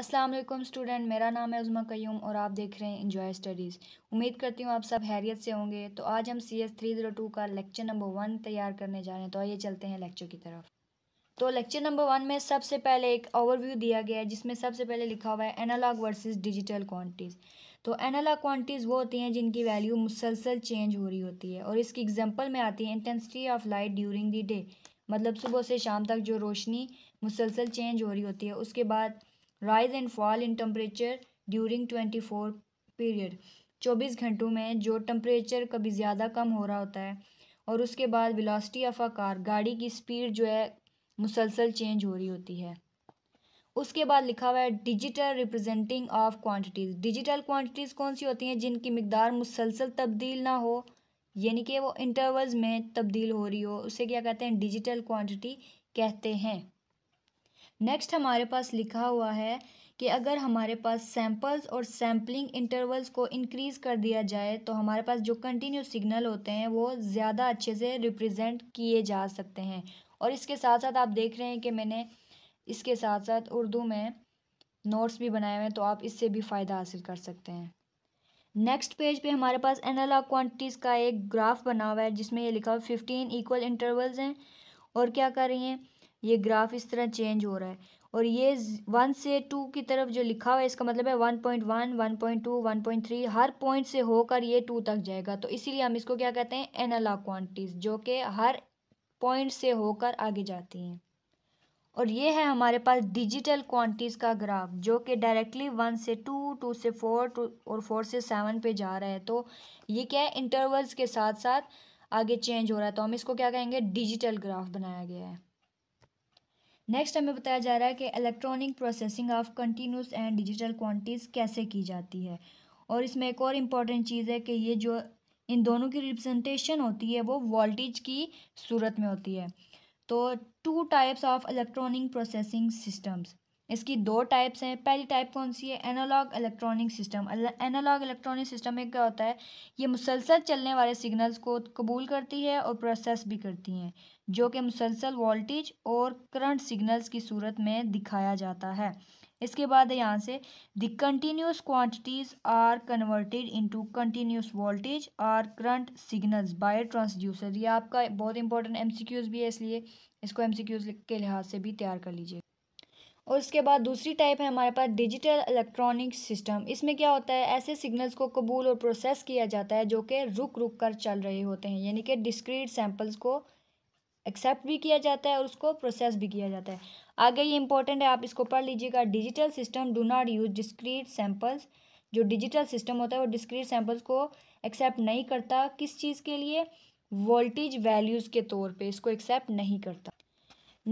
अस्सलाम वालेकुम स्टूडेंट मेरा नाम है उज़मा कयूम और आप देख रहे हैं इन्जॉय स्टडीज़ उम्मीद करती हूँ आप सब हैरियत से होंगे तो आज हम C S three zero two का लेक्चर नंबर वन तैयार करने जा रहे हैं तो आइए चलते हैं लेक्चर की तरफ तो लेक्चर नंबर वन में सबसे पहले एक ओवरव्यू दिया गया है जिसमें सबसे पहले लिखा हुआ है एनालॉग वर्सेस डिजिटल क्वांटिटीज़ तो एनालॉग क्वांटिटीज़ वो होती हैं जिनकी वैल्यू मुसलसल चेंज हो रही होती है और इसकी एग्जांपल में आती है intensity of light during the day मतलब सुबह से शाम तक जो रोशनी मुसलसल चेंज हो रही होती है उसके बाद rise and fall in temperature during twenty four period चौबीस घंटों में जो टम्परेचर कभी ज़्यादा कम हो रहा होता है और उसके बाद विलासिटी ऑफ अ कार गाड़ी की स्पीड जो है मुसलसल चेंज हो रही होती है उसके बाद लिखा हुआ है digital representing of quantities digital quantities कौन सी होती हैं जिनकी मकदार मुसलसल तब्दील ना हो यानी कि वो इंटरवल्स में तब्दील हो रही हो उसे क्या कहते हैं डिजिटल क्वांटिटी कहते हैं नेक्स्ट हमारे पास लिखा हुआ है कि अगर हमारे पास सैम्पल्स और सैम्पलिंग इंटरवल्स को इंक्रीज़ कर दिया जाए तो हमारे पास जो कंटिन्यू सिग्नल होते हैं वो ज़्यादा अच्छे से रिप्रेजेंट किए जा सकते हैं और इसके साथ साथ आप देख रहे हैं कि मैंने इसके साथ साथ उर्दू में नोट्स भी बनाए हुए हैं तो आप इससे भी फ़ायदा हासिल कर सकते हैं नेक्स्ट पेज पे हमारे पास एनालॉग क्वांटिटीज़ का एक ग्राफ बना हुआ है जिसमें ये लिखा हुआ फिफ्टीन इक्वल इंटरवल्स हैं और क्या कर रही हैं ये ग्राफ इस तरह चेंज हो रहा है और ये वन से टू की तरफ जो लिखा हुआ है इसका मतलब है one point one one point two one point three हर पॉइंट से होकर ये टू तक जाएगा तो इसीलिए हम इसको क्या कहते हैं एनालॉग क्वांटिटीज़ जो कि हर पॉइंट से होकर आगे जाती हैं और ये है हमारे पास डिजिटल क्वांटिटीज़ का ग्राफ जो कि डायरेक्टली वन से टू टू से फोर टू और फोर से सेवन पे जा रहा है तो ये क्या है इंटरवल्स के साथ साथ आगे चेंज हो रहा है तो हम इसको क्या कहेंगे डिजिटल ग्राफ बनाया गया है नेक्स्ट हमें बताया जा रहा है कि electronic processing of continuous and digital quantities कैसे की जाती है और इसमें एक और इम्पॉर्टेंट चीज़ है कि ये जो इन दोनों की रिप्रेजेंटेशन होती है वो वोल्टेज की सूरत में होती है तो two types of electronic processing systems इसकी दो टाइप्स हैं पहली टाइप कौन सी है analogue electronic system analogue electronic system में क्या होता है ये मुसलसल चलने वाले सिग्नल्स को कबूल करती है और प्रोसेस भी करती हैं जो कि मुसलसल वोल्टेज और करंट सिग्नल्स की सूरत में दिखाया जाता है इसके बाद है यहाँ से the continuous quantities are converted into continuous voltage or current signals by transducer ये आपका बहुत इंपॉर्टेंट एम भी है इसलिए इसको एम के लिहाज से भी तैयार कर लीजिए और उसके बाद दूसरी टाइप है हमारे पास डिजिटल इलेक्ट्रॉनिक सिस्टम इसमें क्या होता है ऐसे सिग्नल्स को कबूल और प्रोसेस किया जाता है जो कि रुक रुक कर चल रहे होते हैं यानी कि डिस्क्रीट सैम्पल्स को एक्सेप्ट भी किया जाता है और उसको प्रोसेस भी किया जाता है आगे ये इंपॉर्टेंट है आप इसको पढ़ लीजिएगा digital system do not use discrete samples जो डिजिटल सिस्टम होता है वो डिस्क्रीट सैम्पल्स को एक्सेप्ट नहीं करता किस चीज़ के लिए वोल्टेज वैल्यूज़ के तौर पे इसको एक्सेप्ट नहीं करता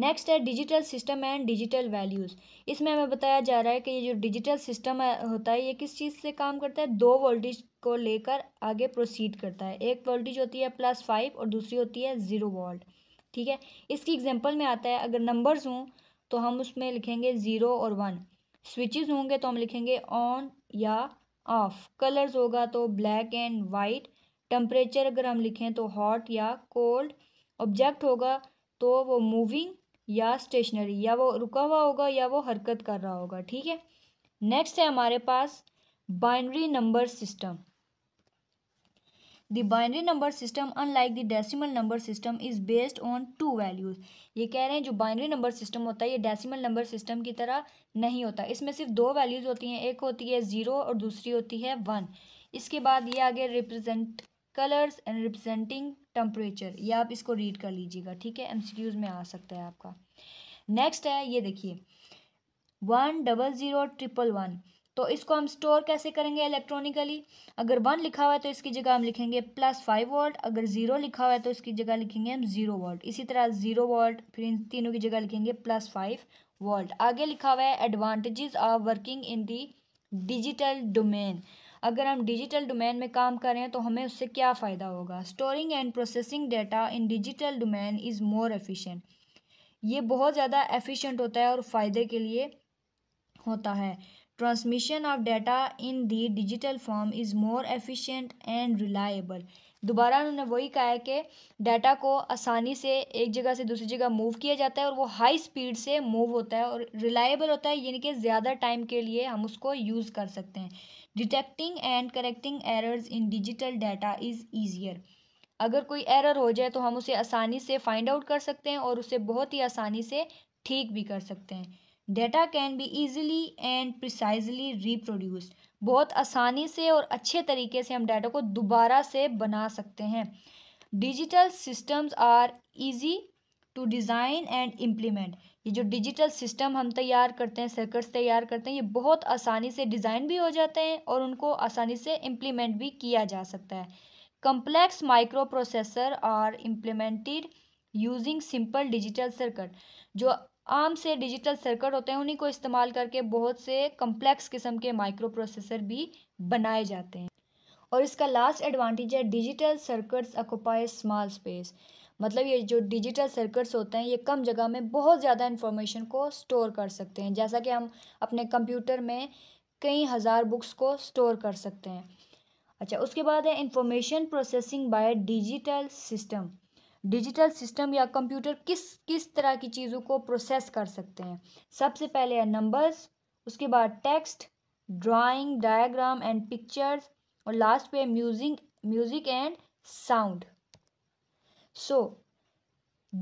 नेक्स्ट है digital system and digital values इसमें हमें बताया जा रहा है कि ये जो डिजिटल सिस्टम होता है ये किस चीज़ से काम करता है दो वोल्टेज को लेकर आगे प्रोसीड करता है एक वोल्टेज होती है प्लस फाइव और दूसरी होती है ज़ीरो वोल्ट ठीक है इसकी एग्जाम्पल में आता है अगर नंबर्स हों तो हम उसमें लिखेंगे ज़ीरो और वन स्विचेज होंगे तो हम लिखेंगे ऑन या ऑफ कलर्स होगा तो ब्लैक एंड वाइट टम्परेचर अगर हम लिखें तो हॉट या कोल्ड ऑब्जेक्ट होगा तो वो मूविंग या स्टेशनरी या वो रुका हुआ होगा या वो हरकत कर रहा होगा ठीक है नेक्स्ट है हमारे पास binary number system the binary number system unlike the decimal number system is based on two values ये कह रहे हैं जो बाइनरी नंबर सिस्टम होता है ये डेसिमल नंबर सिस्टम की तरह नहीं होता इसमें सिर्फ दो वैल्यूज़ होती हैं एक होती है ज़ीरो और दूसरी होती है वन इसके बाद ये आगे represent colours and representing temperature ये आप इसको रीड कर लीजिएगा ठीक है एमसीक्यूज़ में आ सकता है आपका नेक्स्ट है ये देखिए one double zero triple one तो इसको हम स्टोर कैसे करेंगे इलेक्ट्रॉनिकली अगर वन लिखा हुआ है तो इसकी जगह हम लिखेंगे प्लस फाइव वोल्ट अगर ज़ीरो लिखा हुआ है तो इसकी जगह लिखेंगे हम ज़ीरो वोल्ट इसी तरह ज़ीरो वोल्ट फिर इन तीनों की जगह लिखेंगे प्लस फाइव वोल्ट आगे लिखा हुआ है advantages of working in the digital domain अगर हम डिजिटल डोमेन में काम करें तो हमें उससे क्या फ़ायदा होगा storing and processing data in digital domain is more efficient ये बहुत ज़्यादा एफिशिएंट होता है और फ़ायदे के लिए होता है transmission of data in the digital form is more efficient and reliable दोबारा उन्होंने वही कहा है कि डाटा को आसानी से एक जगह से दूसरी जगह मूव किया जाता है और वो हाई स्पीड से मूव होता है और रिलायबल होता है यानी कि ज़्यादा टाइम के लिए हम उसको यूज़ कर सकते हैं detecting and correcting errors in digital data is easier अगर कोई एरर हो जाए तो हम उसे आसानी से फाइंड आउट कर सकते हैं और उसे बहुत ही आसानी से ठीक भी कर सकते हैं data can be easily and precisely reproduced बहुत आसानी से और अच्छे तरीके से हम डाटा को दोबारा से बना सकते हैं digital systems are easy to design and implement ये जो डिजिटल सिस्टम हम तैयार करते हैं सर्कट्स तैयार करते हैं ये बहुत आसानी से डिज़ाइन भी हो जाते हैं और उनको आसानी से इम्प्लीमेंट भी किया जा सकता है complex microprocessor are implemented using simple digital circuit जो आम से डिजिटल सर्कट होते हैं उन्हीं को इस्तेमाल करके बहुत से कम्प्लेक्स किस्म के माइक्रो प्रोसेसर भी बनाए जाते हैं और इसका लास्ट एडवांटेज है digital circuits occupy small space मतलब ये जो डिजिटल सर्किट्स होते हैं ये कम जगह में बहुत ज़्यादा इन्फॉर्मेशन को स्टोर कर सकते हैं जैसा कि हम अपने कंप्यूटर में कई हज़ार बुक्स को स्टोर कर सकते हैं अच्छा उसके बाद है information processing by digital system digital system या कंप्यूटर किस किस तरह की चीज़ों को प्रोसेस कर सकते हैं सबसे पहले है नंबर्स उसके बाद text drawing diagram and pictures और लास्ट पे music music and sound so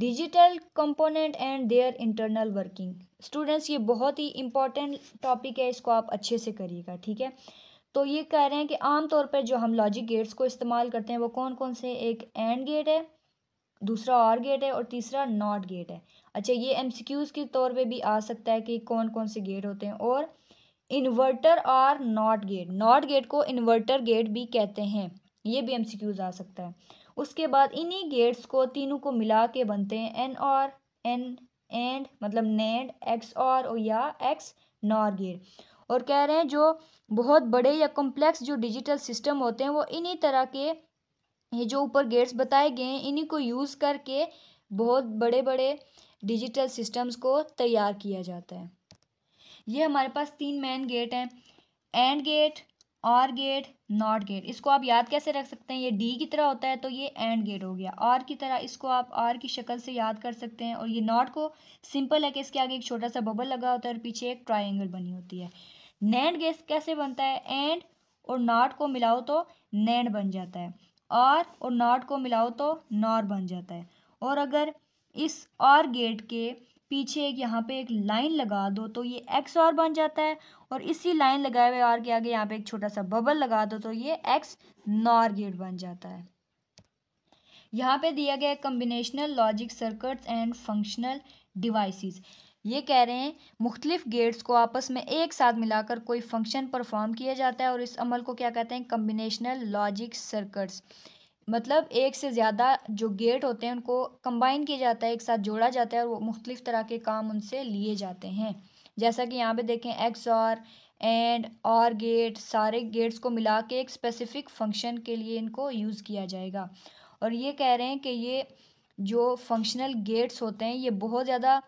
digital component and their internal working students ये बहुत ही इंपॉर्टेंट टॉपिक है इसको आप अच्छे से करिएगा ठीक है तो ये कह रहे हैं कि आमतौर पर जो हम लॉजिक गेट्स को इस्तेमाल करते हैं वो कौन कौन से एक एंड गेट है दूसरा और गेट है और तीसरा नॉट गेट है अच्छा ये एम के तौर पर भी आ सकता है कि कौन कौन से गेट होते हैं और इन्वर्टर और नॉट गेट नॉट गेट को इन्वर्टर गेट भी कहते हैं ये भी एम आ सकता है उसके बाद इन्हीं गेट्स को तीनों को मिला के बनते हैं एन और एन एंड मतलब नैंड एक्स और, और या एक्स नॉर गेट और कह रहे हैं जो बहुत बड़े या कॉम्प्लेक्स जो डिजिटल सिस्टम होते हैं वो इन्हीं तरह के ये जो ऊपर गेट्स बताए गए हैं इन्हीं को यूज़ करके बहुत बड़े बड़े डिजिटल सिस्टम्स को तैयार किया जाता है ये हमारे पास तीन मेन गेट हैं AND gate OR gate NOT gate इसको आप याद कैसे रख सकते हैं ये डी की तरह होता है तो ये एंड गेट हो गया और की तरह इसको आप और की शक्ल से याद कर सकते हैं और ये नॉट को सिंपल है कि इसके आगे एक छोटा सा बबल लगा होता है और पीछे एक ट्राइंगल बनी होती है नैंड गेस कैसे बनता है एंड और नॉट को मिलाओ तो नैंड बन जाता है और और नॉट को मिलाओ तो नॉर बन जाता है और अगर इस और गेट के पीछे एक यहाँ पे एक लाइन लगा दो तो ये एक्स और बन जाता है और इसी लाइन लगाए हुए आर के आगे यहाँ पे एक छोटा सा बबल लगा दो तो ये एक्स नॉर गेट बन जाता है यहाँ पे दिया गया combinational logic circuits and functional devices ये कह रहे हैं मुख्तलिफ गेट्स को आपस में एक साथ मिलाकर कोई फंक्शन परफॉर्म किया जाता है और इस अमल को क्या कहते हैं कम्बिनेशनल लॉजिक सर्कट्स मतलब एक से ज़्यादा जो गेट होते हैं उनको कंबाइन किया जाता है एक साथ जोड़ा जाता है और वो मुख्तलिफ़ तरह के काम उनसे लिए जाते हैं जैसा कि यहाँ पे देखें एक्स और एंड और गेट सारे गेट्स को मिला के एक स्पेसिफ़िक फंक्शन के लिए इनको यूज़ किया जाएगा और ये कह रहे हैं कि ये जो फंक्शनल गेट्स होते हैं ये बहुत ज़्यादा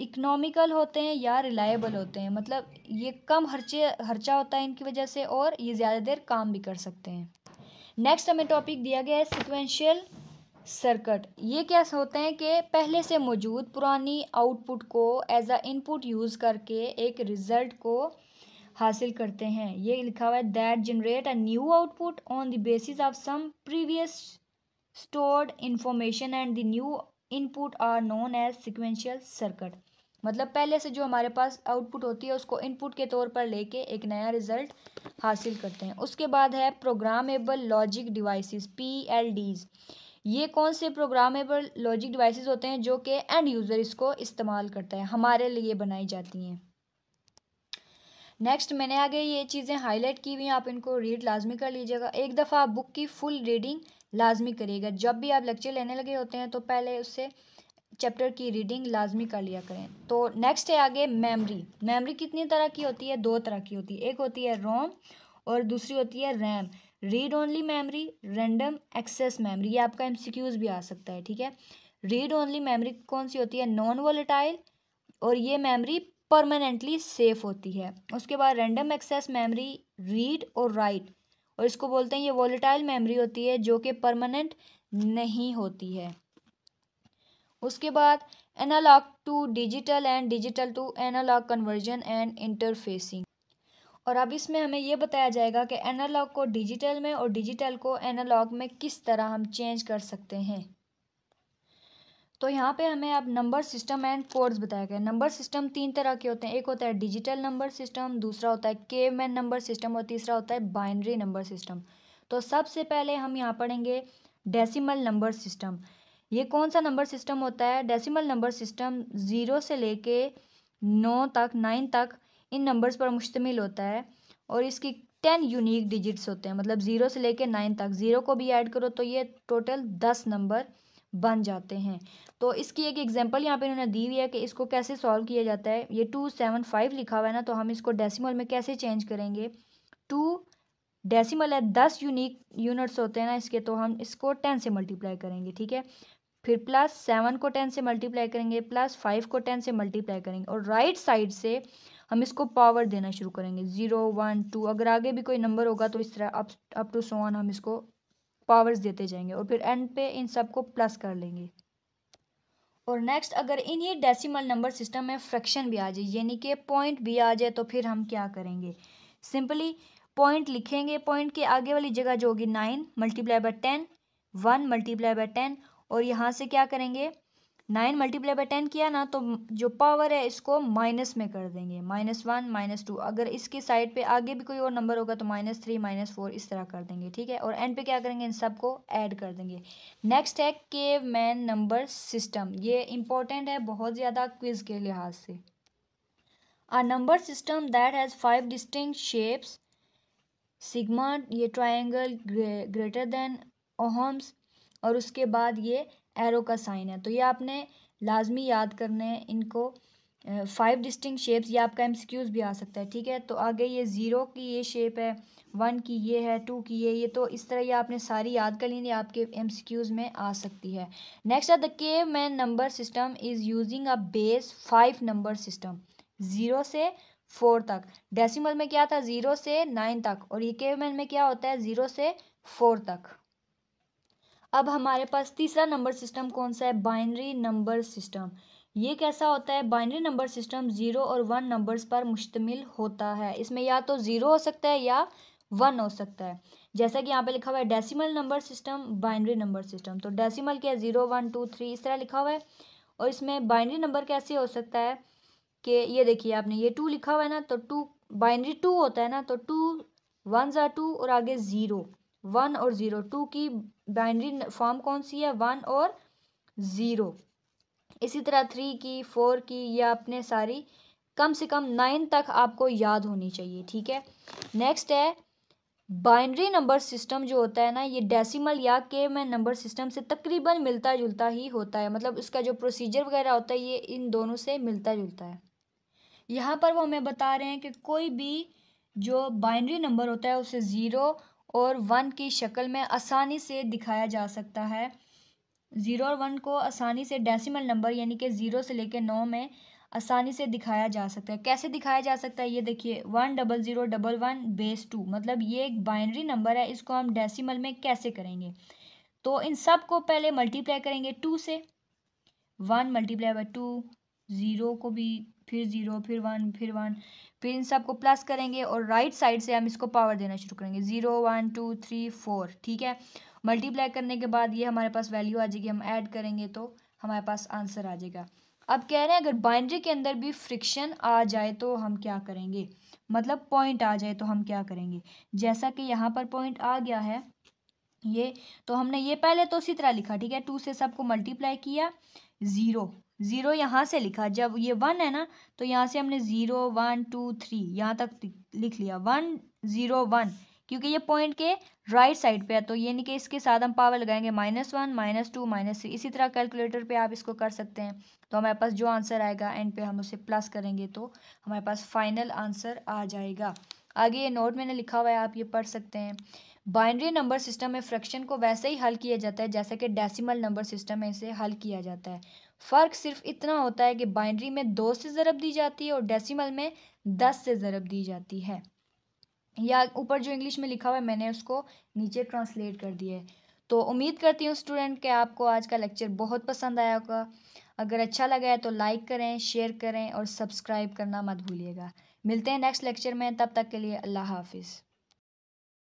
इकनॉमिकल होते हैं या रिलायबल होते हैं मतलब ये कम खर्चे खर्चा होता है इनकी वजह से और ये ज़्यादा देर काम भी कर सकते हैं नेक्स्ट हमें टॉपिक दिया गया है सिक्वेंशियल सर्किट ये क्या होते हैं कि पहले से मौजूद पुरानी आउटपुट को एज अ इनपुट यूज़ करके एक रिज़ल्ट को हासिल करते हैं ये लिखा हुआ है that generate a new output on the basis of some previous stored information and the new input are known as sequential circuit मतलब पहले से जो हमारे पास आउटपुट होती है उसको इनपुट के तौर पर लेके एक नया रिजल्ट हासिल करते हैं उसके बाद है प्रोग्रामेबल लॉजिक डिवाइसेस पीएलडीज़ ये कौन से प्रोग्रामेबल लॉजिक डिवाइसेस होते हैं जो कि एंड यूज़र इसको इस्तेमाल करता है हमारे लिए बनाई जाती हैं नेक्स्ट मैंने आगे ये चीज़ें हाईलाइट की हुई हैं आप इनको रीड लाजमी कर लीजिएगा एक दफ़ा आप बुक की फुल रीडिंग लाजमी करिएगा जब भी आप लेक्चर लेने लगे होते हैं तो पहले उससे चैप्टर की रीडिंग लाजमी कर लिया करें तो नेक्स्ट है आगे मेमोरी मेमोरी कितनी तरह की होती है दो तरह की होती है एक होती है रोम और दूसरी होती है RAM read only memory random access memory ये आपका एमसीक्यूज भी आ सकता है ठीक है रीड ओनली मेमोरी कौन सी होती है नॉन वॉलेटाइल और ये मेमोरी परमानेंटली सेफ होती है उसके बाद रैंडम एक्सेस मेमोरी रीड और राइट और इसको बोलते हैं ये वॉलेटाइल मेमोरी होती है जो कि परमानेंट नहीं होती है उसके बाद analogue to digital and digital to analogue conversion and interfacing और अब इसमें हमें यह बताया जाएगा कि एनालॉग को डिजिटल में और डिजिटल को एनालॉग में किस तरह हम चेंज कर सकते हैं तो यहाँ पे हमें अब नंबर सिस्टम एंड कोड्स बताया गया नंबर सिस्टम तीन तरह के होते हैं एक होता है डिजिटल नंबर सिस्टम दूसरा होता है के मैन नंबर सिस्टम और तीसरा होता है बाइनरी नंबर सिस्टम तो सबसे पहले हम यहाँ पढ़ेंगे डेसिमल नंबर सिस्टम ये कौन सा नंबर सिस्टम होता है डेसिमल नंबर सिस्टम ज़ीरो से लेके नौ तक नाइन तक इन नंबर्स पर मुश्तमिल होता है और इसकी टेन यूनिक डिजिट्स होते हैं मतलब ज़ीरो से लेके नाइन तक ज़ीरो को भी ऐड करो तो ये टोटल दस नंबर बन जाते हैं तो इसकी एक एग्जांपल यहाँ पे इन्होंने दी हुई है कि इसको कैसे सॉल्व किया जाता है ये टू सेवन फाइव लिखा हुआ है ना तो हम इसको डेसिमल में कैसे चेंज करेंगे टू डेसिमल है दस यूनिक यूनिट्स होते हैं ना इसके तो हम इसको टेन से मल्टीप्लाई करेंगे ठीक है फिर प्लस सेवन को टेन से मल्टीप्लाई करेंगे प्लस फाइव को टेन से मल्टीप्लाई करेंगे और राइट साइड से हम इसको पावर देना शुरू करेंगे ज़ीरो वन टू अगर आगे भी कोई नंबर होगा तो इस तरह अप अप टू वन हम इसको पावर्स देते जाएंगे और फिर एंड पे इन सबको प्लस कर लेंगे और नेक्स्ट अगर इन्हीं डेसिमल नंबर सिस्टम में फ्रैक्शन भी आ जाए यानी कि पॉइंट भी आ जाए तो फिर हम क्या करेंगे सिंपली पॉइंट लिखेंगे पॉइंट के आगे वाली जगह जो होगी nine multiply by ten one multiply by ten और यहाँ से क्या करेंगे नाइन मल्टीप्लाई बाई टेन किया ना तो जो पावर है इसको माइनस में कर देंगे माइनस वन माइनस टू अगर इसके साइड पे आगे भी कोई और नंबर होगा तो माइनस थ्री माइनस फोर इस तरह कर देंगे ठीक है और एंड पे क्या करेंगे इन सब को ऐड कर देंगे नेक्स्ट है केव मैन नंबर सिस्टम ये इंपॉर्टेंट है बहुत ज़्यादा क्विज के लिहाज से a number system that has five distinct shapes sigma ये ट्राइंगल ग्रेटर देन ओहम्स और उसके बाद ये एरो का साइन है तो ये आपने लाजमी याद करने हैं इनको फाइव डिस्टिंग शेप्स ये आपका एम भी आ सकता है ठीक है तो आगे ये ज़ीरो की ये शेप है वन की ये है टू की ये ये तो इस तरह ये आपने सारी याद कर लेनी आपके एम में आ सकती है नेक्स्ट है the caveman number system is using a base five number system zero से फोर तक डेसिमल में क्या था ज़ीरो से नाइन तक और ये केव मैन में क्या होता है ज़ीरो से फोर तक अब हमारे पास तीसरा नंबर सिस्टम कौन सा है बाइनरी नंबर सिस्टम ये कैसा होता है बाइनरी नंबर सिस्टम ज़ीरो और वन नंबर्स पर मुश्तमिल होता है इसमें या तो ज़ीरो हो सकता है या वन हो सकता है जैसा कि यहाँ पे लिखा हुआ है decimal number system binary number system तो डेसिमल क्या है ज़ीरो वन टू थ्री इस तरह लिखा हुआ है और इसमें बाइनरी नंबर कैसे हो सकता है कि ये देखिए आपने ये टू लिखा हुआ है ना तो टू बाइनरी टू होता है ना तो टू वन ज़ा टू और आगे ज़ीरो वन और ज़ीरो टू की बाइनरी फॉर्म कौन सी है वन और ज़ीरो इसी तरह थ्री की फोर की या अपने सारी कम से कम नाइन तक आपको याद होनी चाहिए ठीक है नेक्स्ट है बाइनरी नंबर सिस्टम जो होता है ना ये डेसिमल या के में नंबर सिस्टम से तकरीबन मिलता जुलता ही होता है मतलब इसका जो प्रोसीजर वगैरह होता है ये इन दोनों से मिलता जुलता है यहाँ पर वो हमें बता रहे हैं कि कोई भी जो बाइनरी नंबर होता है उसे ज़ीरो और वन की शक्ल में आसानी से दिखाया जा सकता है ज़ीरो और वन को आसानी से डेसिमल नंबर यानी कि ज़ीरो से लेकर नौ में आसानी से दिखाया जा सकता है कैसे दिखाया जा सकता है ये देखिए one double zero double one base two मतलब ये एक बाइनरी नंबर है इसको हम डेसिमल में कैसे करेंगे तो इन सब को पहले मल्टीप्लाई करेंगे टू से one multiply by two zero को भी फिर ज़ीरो फिर वन फिर वन फिर तो इन सबको प्लस करेंगे और राइट साइड से हम इसको पावर देना शुरू करेंगे zero one two three four ठीक है मल्टीप्लाई करने के बाद ये हमारे पास वैल्यू आ जाएगी हम ऐड करेंगे तो हमारे पास आंसर आ जाएगा अब कह रहे हैं अगर बाइंड्री के अंदर भी फ्रिक्शन आ जाए तो हम क्या करेंगे मतलब पॉइंट आ जाए तो हम क्या करेंगे जैसा कि यहाँ पर पॉइंट आ गया है ये तो हमने ये पहले तो उसी तरह लिखा ठीक है टू से सबको मल्टीप्लाई किया ज़ीरो ज़ीरो यहाँ से लिखा जब ये वन है ना तो यहाँ से हमने ज़ीरो वन टू थ्री यहाँ तक लिख लिया वन ज़ीरो वन क्योंकि ये पॉइंट के राइट साइड पे है तो ये नहीं कि इसके साथ हम पावर लगाएंगे minus one minus two minus three इसी तरह कैलकुलेटर पे आप इसको कर सकते हैं तो हमारे पास जो आंसर आएगा एंड पे हम उसे प्लस करेंगे तो हमारे पास फाइनल आंसर आ जाएगा आगे ये नोट मैंने लिखा हुआ है आप ये पढ़ सकते हैं बाइनरी नंबर सिस्टम में फ्रैक्शन को वैसे ही हल किया जाता है जैसा कि डेसिमल नंबर सिस्टम में इसे हल किया जाता है फ़र्क सिर्फ इतना होता है कि बाइनरी में दो से ज़रब दी जाती है और डेसिमल में दस से ज़रब दी जाती है या ऊपर जो इंग्लिश में लिखा हुआ है मैंने उसको नीचे ट्रांसलेट कर दिया है तो उम्मीद करती हूँ स्टूडेंट कि आपको आज का लेक्चर बहुत पसंद आया होगा अगर अच्छा लगा है तो लाइक करें शेयर करें और सब्सक्राइब करना मत भूलिएगा मिलते हैं नेक्स्ट लेक्चर में तब तक के लिए अल्लाह हाफिज़